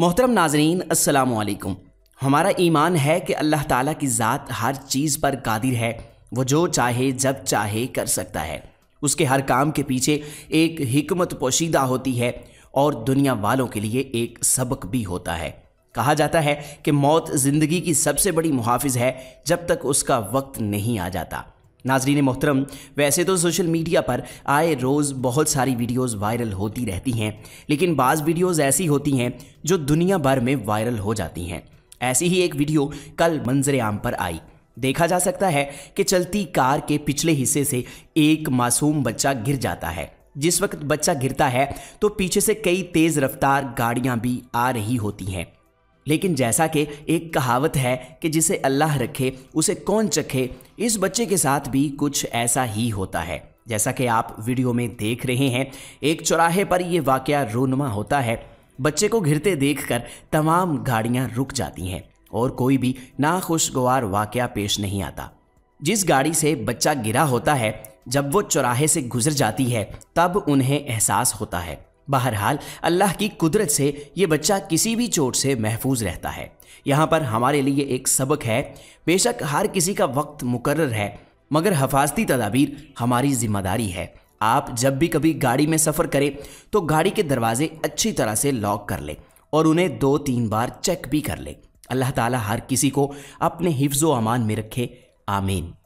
मोहतरम नाजरीन असलकुम हमारा ईमान है कि अल्लाह ताला की ज़ात हर चीज़ पर कादिर है वो जो चाहे जब चाहे कर सकता है उसके हर काम के पीछे एक हिकमत पोशीदा होती है और दुनिया वालों के लिए एक सबक भी होता है कहा जाता है कि मौत ज़िंदगी की सबसे बड़ी मुहाफ़ है जब तक उसका वक्त नहीं आ जाता नाजरीन मोहतरम वैसे तो सोशल मीडिया पर आए रोज़ बहुत सारी वीडियोस वायरल होती रहती हैं लेकिन बाज़ वीडियोस ऐसी होती हैं जो दुनिया भर में वायरल हो जाती हैं ऐसी ही एक वीडियो कल मंजर आम पर आई देखा जा सकता है कि चलती कार के पिछले हिस्से से एक मासूम बच्चा गिर जाता है जिस वक्त बच्चा गिरता है तो पीछे से कई तेज़ रफ्तार गाड़ियाँ भी आ रही होती हैं लेकिन जैसा कि एक कहावत है कि जिसे अल्लाह रखे उसे कौन चखे इस बच्चे के साथ भी कुछ ऐसा ही होता है जैसा कि आप वीडियो में देख रहे हैं एक चौराहे पर यह वाक़ रोनुमा होता है बच्चे को घिरते देखकर तमाम गाड़ियां रुक जाती हैं और कोई भी नाखुशगवार वाक़ पेश नहीं आता जिस गाड़ी से बच्चा गिरा होता है जब वो चौराहे से गुजर जाती है तब उन्हें एहसास होता है बहरहाल अल्लाह की कुदरत से ये बच्चा किसी भी चोट से महफूज रहता है यहाँ पर हमारे लिए एक सबक है बेशक हर किसी का वक्त मुकर्र है मगर हफाजती तदाबीर हमारी जिम्मेदारी है आप जब भी कभी गाड़ी में सफ़र करें तो गाड़ी के दरवाजे अच्छी तरह से लॉक कर लें और उन्हें दो तीन बार चेक भी कर लें अल्लाह ताला हर किसी को अपने हिफ्ज़ अमान में रखे आमीन